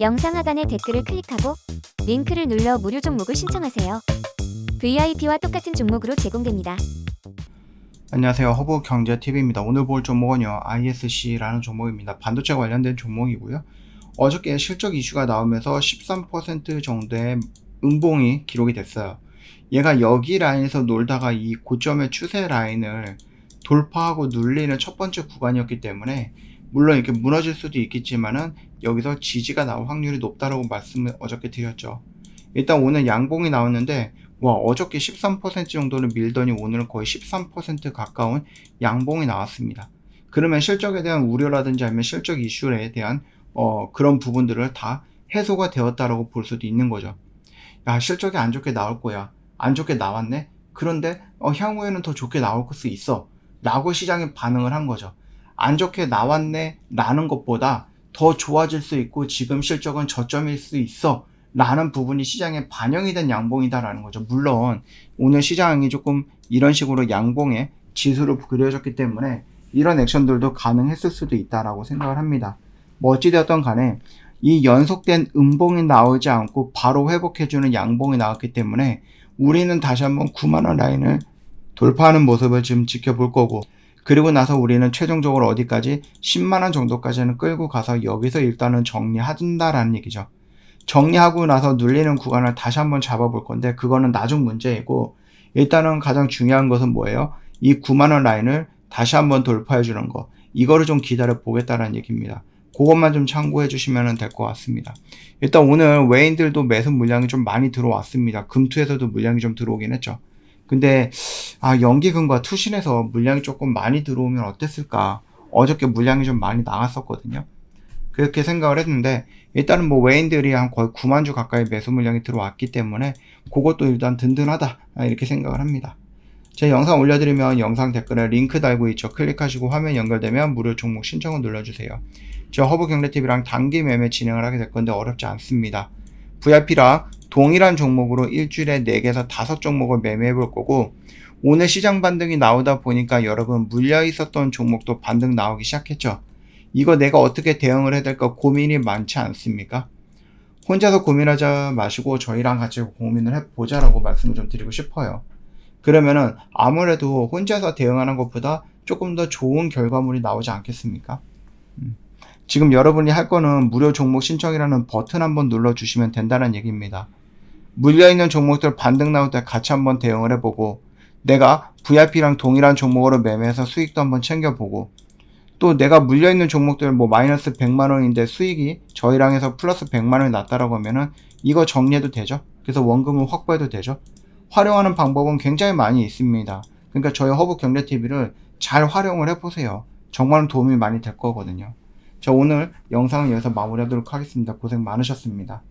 영상 하단의 댓글을 클릭하고 링크를 눌러 무료 종목을 신청하세요. VIP와 똑같은 종목으로 제공됩니다. 안녕하세요. 허브경제TV입니다. 오늘 볼 종목은요. ISC라는 종목입니다. 반도체 관련된 종목이고요. 어저께 실적 이슈가 나오면서 13% 정도의 음봉이 기록이 됐어요. 얘가 여기 라인에서 놀다가 이 고점의 추세 라인을 돌파하고 눌리는 첫 번째 구간이었기 때문에 물론 이렇게 무너질 수도 있겠지만은 여기서 지지가 나올 확률이 높다라고 말씀을 어저께 드렸죠. 일단 오늘 양봉이 나왔는데 와 어저께 13%정도는 밀더니 오늘은 거의 13% 가까운 양봉이 나왔습니다. 그러면 실적에 대한 우려라든지 아니면 실적 이슈에 대한 어, 그런 부분들을 다 해소가 되었다라고 볼 수도 있는 거죠. 야 실적이 안 좋게 나올 거야. 안 좋게 나왔네. 그런데 어, 향후에는 더 좋게 나올 수 있어. 라고 시장이 반응을 한 거죠. 안 좋게 나왔네 라는 것보다 더 좋아질 수 있고 지금 실적은 저점일 수 있어 라는 부분이 시장에 반영이 된 양봉이다라는 거죠. 물론 오늘 시장이 조금 이런 식으로 양봉에 지수로 그려졌기 때문에 이런 액션들도 가능했을 수도 있다라고 생각을 합니다. 뭐 어찌되었던 간에 이 연속된 음봉이 나오지 않고 바로 회복해주는 양봉이 나왔기 때문에 우리는 다시 한번 9만원 라인을 돌파하는 모습을 지금 지켜볼 거고 그리고 나서 우리는 최종적으로 어디까지 10만원 정도까지는 끌고 가서 여기서 일단은 정리하든다라는 얘기죠. 정리하고 나서 눌리는 구간을 다시 한번 잡아볼 건데 그거는 나중 문제이고 일단은 가장 중요한 것은 뭐예요? 이 9만원 라인을 다시 한번 돌파해 주는 거 이거를 좀 기다려 보겠다는 얘기입니다. 그것만 좀 참고해 주시면 될 것 같습니다. 일단 오늘 외인들도 매수 물량이 좀 많이 들어왔습니다. 금투에서도 물량이 좀 들어오긴 했죠. 근데 아 연기금과 투신에서 물량이 조금 많이 들어오면 어땠을까 어저께 물량이 좀 많이 나왔었거든요 그렇게 생각을 했는데 일단은 뭐 외인들이 한 거의 9만 주 가까이 매수 물량이 들어왔기 때문에 그것도 일단 든든하다 이렇게 생각을 합니다 제 영상 올려드리면 영상 댓글에 링크 달고 있죠 클릭하시고 화면 연결되면 무료 종목 신청을 눌러주세요 저 허브경제TV랑 단기 매매 진행을 하게 될 건데 어렵지 않습니다 v i p 랑 동일한 종목으로 일주일에 4개에서 5종목을 매매해 볼 거고 오늘 시장 반등이 나오다 보니까 여러분 물려 있었던 종목도 반등 나오기 시작했죠. 이거 내가 어떻게 대응을 해야 될까 고민이 많지 않습니까? 혼자서 고민하지 마시고 저희랑 같이 고민을 해보자라고 말씀을 좀 드리고 싶어요. 그러면은 아무래도 혼자서 대응하는 것보다 조금 더 좋은 결과물이 나오지 않겠습니까? 음. 지금 여러분이 할 거는 무료 종목 신청이라는 버튼 한번 눌러주시면 된다는 얘기입니다. 물려 있는 종목들 반등 나올 때 같이 한번 대응을 해보고 내가 VIP랑 동일한 종목으로 매매해서 수익도 한번 챙겨보고 또 내가 물려있는 종목들 뭐 마이너스 100만원인데 수익이 저희랑 해서 플러스 100만원이 났다라고 하면은 이거 정리해도 되죠 그래서 원금을 확보해도 되죠 활용하는 방법은 굉장히 많이 있습니다 그러니까 저희 허브경제TV를 잘 활용을 해보세요 정말 도움이 많이 될 거거든요 저 오늘 영상은 여기서 마무리하도록 하겠습니다 고생 많으셨습니다